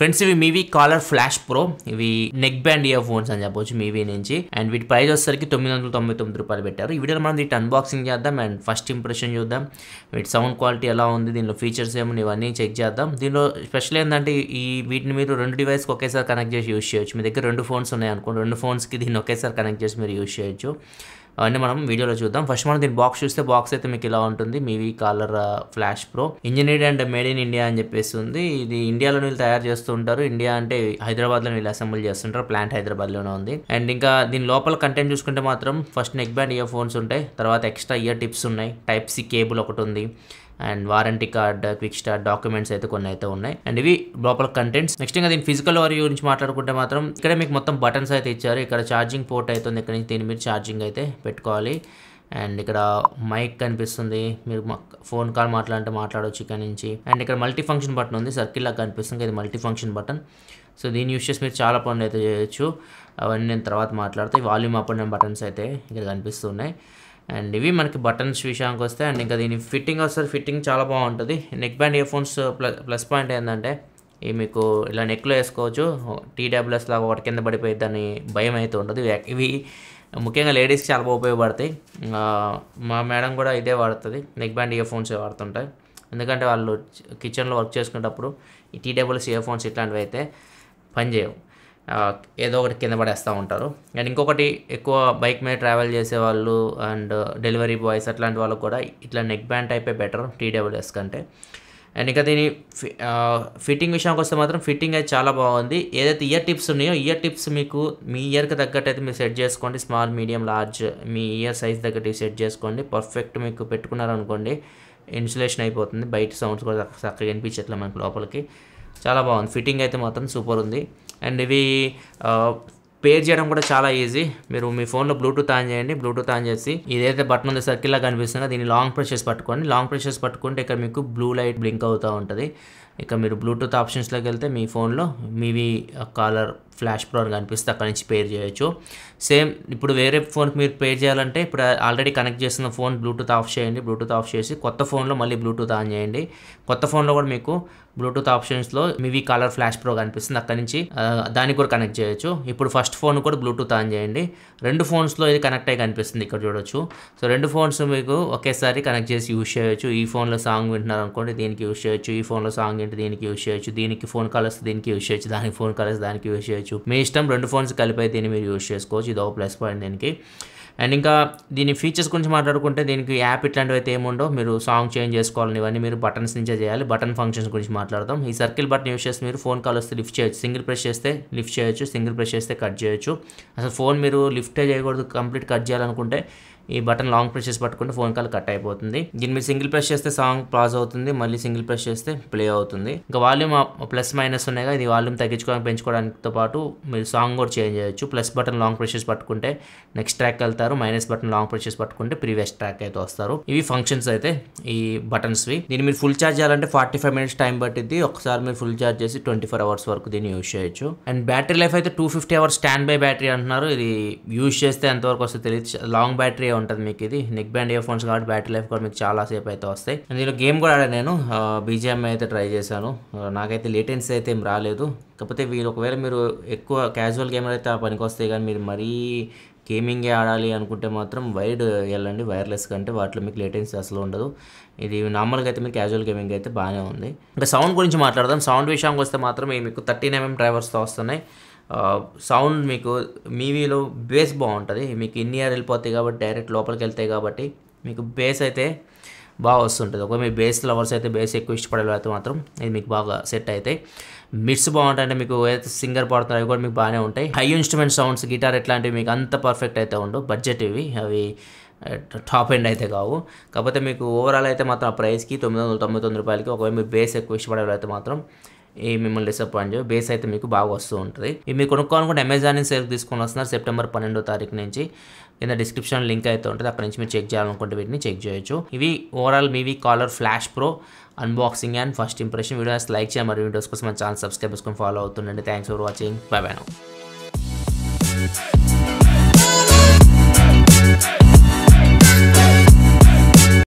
friends ఇవి Mivi collar flash pro ఇవి neckband earphones అని చెప్పొచ్చు మీవి నుంచి అండ్ వీటి ప్రైస్ వచ్చేసరికి తొమ్మిది వందల తొంభై తొమ్మిది రూపాయలు పెట్టారు ఈ వీడియోలో మనం వీటి అన్బాక్సింగ్ చేద్దాం అండ్ ఫస్ట్ ఇంప్రెషన్ చూద్దాం వీటి సౌండ్ క్వాలిటీ ఎలా ఉంది దీనిలో ఫీచర్స్ ఏమో ఇవన్నీ చెక్ చేద్దాం దీనిలో స్పెషల్ ఏంటంటే ఈ వీటిని మీరు రెండు డివైస్కి ఒకేసారి కనెక్ట్ చేసి యూజ్ చేయొచ్చు మీ దగ్గర రెండు ఫోన్స్ ఉన్నాయి అనుకోండి రెండు ఫోన్స్కి దీన్ని ఒకేసారి కనెక్ట్ చేసి మీరు యూజ్ చేయొచ్చు అవన్నీ మనం వీడియోలో చూద్దాం ఫస్ట్ మనం దీని బాక్స్ చూస్తే బాక్స్ అయితే మీకు ఇలా ఉంటుంది Mivi collar flash pro engineered and made in India అని చెప్పేసి ఉంది ఇది ఇండియాలో వీళ్ళు తయారు చేస్తూ ఉంటారు ఇండియా అంటే హైదరాబాద్లో వీళ్ళు అసెంబ్లీ చేస్తుంటారు ప్లాంట్ హైదరాబాద్లోనే ఉంది అండ్ ఇంకా దీని లోపల కంటెంట్ చూసుకుంటే మాత్రం first neckband earphones ఉంటాయి తర్వాత ఎక్స్ట్రా ఇయర్ టిప్స్ ఉన్నాయి టైప్ సి కేబుల్ ఒకటి ఉంది and warranty card quick start documents అయితే కొన్ని అయితే ఉన్నాయి అండ్ ఇవి లోపల కంటెంట్స్ నెక్స్ట్ ఇంకా దీని ఫిజికల్ వారి గురించి మాట్లాడుకుంటే మాత్రం ఇక్కడ మీకు మొత్తం బటన్స్ అయితే ఇచ్చారు ఇక్కడ ఛార్జింగ్ పోర్ట్ అవుతుంది ఇక్కడ నుంచి దీని మీద ఛార్జింగ్ అయితే పెట్టుకోవాలి అండ్ ఇక్కడ మైక్ కనిపిస్తుంది మీరు ఫోన్ కాల్ మాట్లాడంటే మాట్లాడవచ్చు ఇక్కడ నుంచి అండ్ ఇక్కడ మల్టీ ఫంక్షన్ బటన్ ఉంది సర్కిల్ లాగా కనిపిస్తుంది ఇది మల్టీ ఫంక్షన్ బటన్ సో దీన్ని యూస్ చేసి మీరు చాలా పనులు అయితే చేయొచ్చు అవన్నీ నేను తర్వాత మాట్లాడితే వాల్యూమ్ అప్ అండ్ బటన్స్ అయితే ఇక్కడ కనిపిస్తున్నాయి అండ్ ఇవి మనకి బటన్స్ విషయానికి వస్తే అండ్ ఇంకా దీని ఫిట్టింగ్ వస్తుంది ఫిట్టింగ్ చాలా బాగుంటుంది neckband earphones plus point ఏంటంటే ఈ మీకు ఇలా నెక్లో వేసుకోవచ్చు టీడబ్ల్యూఎస్ లాగా ఒకటి కింద పడిపోయింది అని భయం అయితే ఉంటుంది ఇవి ముఖ్యంగా లేడీస్కి చాలా బాగా ఉపయోగపడతాయి మా మేడం కూడా ఇదే వాడుతుంది నెక్ బ్యాండ్ ఇయర్ ఫోన్స్ వాడుతుంటాయి ఎందుకంటే వాళ్ళు కిచెన్లో వర్క్ చేసుకునేటప్పుడు ఈ టీడబ్ల్యూఎస్ ఇయర్ ఫోన్స్ ఇట్లాంటివి అయితే పనిచేయవు ఏదో ఒకటి కింద పడేస్తూ ఉంటారు అండ్ ఇంకొకటి ఎక్కువ బైక్ మీద ట్రావెల్ చేసే వాళ్ళు అండ్ డెలివరీ బాయ్స్ అట్లాంటి వాళ్ళకు కూడా ఇట్లా నెక్ బ్యాండ్ టైపే బెటర్ టీడబ్ల్యూఎస్ కంటే అండ్ ఇంకా దీని ఫిట్టింగ్ విషయానికి వస్తే మాత్రం ఫిట్టింగ్ అయితే చాలా బాగుంది ఏదైతే ఇయర్ టిప్స్ ఉన్నాయో ఇయర్ టిప్స్ మీకు మీ ఇయర్కి తగ్గట్టు అయితే మీరు సెట్ చేసుకోండి స్మాల్ మీడియం లార్జ్ మీ ఇయర్ సైజ్ తగ్గట్టు సెట్ చేసుకోండి పర్ఫెక్ట్ మీకు పెట్టుకున్నారనుకోండి ఇన్సులేషన్ అయిపోతుంది బయట సౌండ్స్ కూడా చక్కగా వినిపించట్లే మనకు లోపలికి చాలా బాగుంది ఫిట్టింగ్ అయితే మాత్రం సూపర్ ఉంది అండ్ ఇవి పేర్ చేయడం కూడా చాలా ఈజీ మీరు మీ ఫోన్లో బ్లూటూత్ ఆన్ చేయండి బ్లూటూత్ ఆన్ చేసి ఇదైతే బటన్ ఉంది సర్కిల్లా కనిపిస్తుందో దీన్ని లాంగ్ ప్రెషర్స్ పట్టుకోండి లాంగ్ ప్రెషర్స్ పట్టుకుంటే ఇక్కడ మీకు బ్లూ లైట్ బ్లింక్ అవుతూ ఉంటుంది ఇక మీరు బ్లూటూత్ ఆప్షన్స్లోకి వెళ్తే మీ ఫోన్లో మీవి కాలర్ ఫ్లాష్ ప్రో కనిపిస్తే అక్కడ నుంచి పేర్ చేయొచ్చు సేమ్ ఇప్పుడు వేరే ఫోన్కి మీరు పేర్ చేయాలంటే ఇప్పుడు ఆల్రెడీ కనెక్ట్ చేసిన ఫోన్ బ్లూటూత్ ఆఫ్ చేయండి బ్లూటూత్ ఆఫ్ చేసి కొత్త ఫోన్లో మళ్ళీ బ్లూటూత్ ఆన్ చేయండి కొత్త ఫోన్లో కూడా మీకు బ్లూటూత్ ఆప్షన్స్లో మీవి కాలర్ ఫ్లాష్ ప్రో కనిపిస్తుంది అక్కడ నుంచి దానికి కూడా కనెక్ట్ చేయొచ్చు ఇప్పుడు ఫస్ట్ ఫోన్ కూడా బ్లూటూత్ ఆన్ చేయండి రెండు ఫోన్స్లో ఇది కనెక్ట్ అయ్యి కనిపిస్తుంది ఇక్కడ చూడొచ్చు సో రెండు ఫోన్స్ మీకు ఒకేసారి కనెక్ట్ చేసి యూజ్ చేయొచ్చు ఈ ఫోన్లో సాంగ్ వింటున్నారు అనుకోండి దీనికి యూజ్ చేయొచ్చు ఈ ఫోన్లో సాంగ్ ఏంటి దీనికి యూజ్ చేయొచ్చు దీనికి ఫోన్ కాల్ వస్తే దీనికి యూజ్ చేయొచ్చు దానికి ఫోన్ కాల్ వస్తే దానికి యూజ్ చేయొచ్చు మీ ఇష్టం రెండు ఫోన్స్ కలిపి దీన్ని మీరు యూజ్ చేసుకోవచ్చు ఇది ఒక ప్లస్ పాయింట్ దీనికి అండ్ ఇంకా దీని ఫీచర్స్ గురించి మాట్లాడుకుంటే దీనికి యాప్ ఇట్లాంటివి అయితే ఏముండో మీరు సాంగ్ చేంజ్ చేసుకోవాలని ఇవన్నీ మీరు బటన్స్ నుంచే చేయాలి బటన్ ఫంక్షన్స్ గురించి మాట్లాడదాం ఈ సర్కిల్ బటన్ యూస్ చేసి మీరు ఫోన్ కాల్ వస్తే లిఫ్ట్ చేయొచ్చు సింగిల్ ప్రెస్ చేస్తే లిఫ్ట్ చేయొచ్చు సింగిల్ ప్రెస్ చేస్తే కట్ చేయొచ్చు అసలు ఫోన్ మీరు లిఫ్టే చేయకూడదు కంప్లీట్ కట్ చేయాలనుకుంటే ఈ బటన్ లాంగ్ ప్రెస్ చేసి పట్టుకుంటే ఫోన్ కాల్ కట్ అయిపోతుంది దీని మీద సింగిల్ ప్రెస్ చేస్తే సాంగ్ పాజ్ అవుతుంది మళ్ళీ సింగిల్ ప్రెస్ చేస్తే ప్లే అవుతుంది ఇంకా వాల్యూమ్ ప్లస్ మైనస్ ఉన్నాయి ఇది వాల్యూమ్ తగ్గించుకోవడానికి పెంచుకోవడంతో పాటు మీరు సాంగ్ కూడా చేంజ్ చేయొచ్చు ప్లస్ బటన్ లాంగ్ ప్రెస్ చేసి పట్టుకుంటే నెక్స్ట్ ట్రాక్ వెళ్తారు మైనస్ బటన్ లాంగ్ ప్రెస్ చేసి పట్టుకుంటే ప్రీవియస్ ట్రాక్ అయితే వస్తారు ఇవి ఫంక్షన్స్ అయితే ఈ బటన్స్వి దీన్ని మీరు ఫుల్ ఛార్జ్ చేయాలంటే ఫార్టీ ఫైవ్ మినిట్స్ టైం పట్టింది ఒకసారి మీరు ఫుల్ ఛార్జ్ చేసి ట్వంటీ ఫోర్ అవర్స్ వరకు దీన్ని యూజ్ చేయొచ్చు అండ్ బ్యాటరీ లైఫ్ అయితే two fifty hours standby battery అంటున్నారు ఇది యూజ్ చేస్తే ఎంతవరకు వస్తే తెలియదు లాంగ్ బ్యాటరీ ఉంటుంది మీకు ఇది నెక్ బ్యాండ్ ఇయర్ ఫోన్స్ కాబట్టి బ్యాటరీ లైఫ్ కూడా మీకు చాలా సేపు అయితే వస్తాయి దీనిలో గేమ్ కూడా ఆడా నేను బీజిఎం అయితే ట్రై చేశాను నాకైతే లేటెన్సీ అయితే ఏం రాలేదు కాకపోతే వీళ్ళు ఒకవేళ మీరు ఎక్కువ క్యాజువల్ గేమ్ అయితే పనికి వస్తాయి కానీ మీరు మరీ గేమింగే ఆడాలి అనుకుంటే మాత్రం వైడ్ వెళ్ళండి వైర్లెస్ కంటే వాటిలో మీకు లేటెన్సీ అసలు ఉండదు ఇది నార్మల్గా అయితే మీకు క్యాజువల్ గేమింగ్ అయితే బాగానే ఉంది ఇంకా సౌండ్ గురించి మాట్లాడదాం సౌండ్ విషయానికి వస్తే మాత్రం మీకు థర్టీన్ ఎంఎం డ్రైవర్స్తో వస్తున్నాయి సౌండ్ మీకు మీవీలో బేస్ బాగుంటుంది మీకు ఇన్ ఇయర్ వెళ్ళిపోతాయి కాబట్టి డైరెక్ట్ లోపలికి వెళ్తాయి కాబట్టి మీకు బేస్ అయితే బాగా వస్తుంటుంది ఒకవేళ మీరు బేస్ లవర్స్ అయితే బేస్ ఎక్కువ అయితే మాత్రం ఇది మీకు బాగా సెట్ అవుతాయి మిడ్స్ బాగుంటాయంటే మీకు ఏదైతే సింగర్ పాడుతున్నారో అవి కూడా మీకు బాగానే ఉంటాయి హై ఇన్స్ట్రుమెంట్ సౌండ్స్ గిటార్ ఇట్లాంటివి మీకు అంత పర్ఫెక్ట్ అయితే ఉండవు బడ్జెట్ ఇవి అవి టాప్ ఎండ్ అయితే కావు కాకపోతే మీకు ఓవరాల్ అయితే మాత్రం ఆ ప్రైస్కి తొమ్మిది వందల తొంభై తొమ్మిది రూపాయలకి ఒకవేళ మీరు బేస్ ఎక్కువ ఇష్టపడేవాళ్ళు అయితే మాత్రం ఏ మిమ్మల్ని డిసప్పాయింట్ చేయ బేస్ అయితే మీకు బాగా వస్తూ ఉంటుంది ఇవి మీరు కొనుక్కోవాలనుకుంటే అమెజాన్ నుంచి సేల్ తీసుకొని వస్తున్నారు సెప్టెంబర్ పన్నెండో తారీఖు నుంచి కింద డిస్క్రిప్షన్ లింక్ అయితే ఉంటుంది అక్కడ నుంచి మీరు చెక్ చేయాలనుకుంటే వీటిని చెక్ చేయొచ్చు ఇవి overall Mivi collar flash pro unboxing and first impression videos like చేయాలి మరి వీడియోస్ కోసం మన ఛానల్ సబ్స్క్రైబ్ చేసుకొని ఫాలో అవుతుండండి thanks for watching bye bye now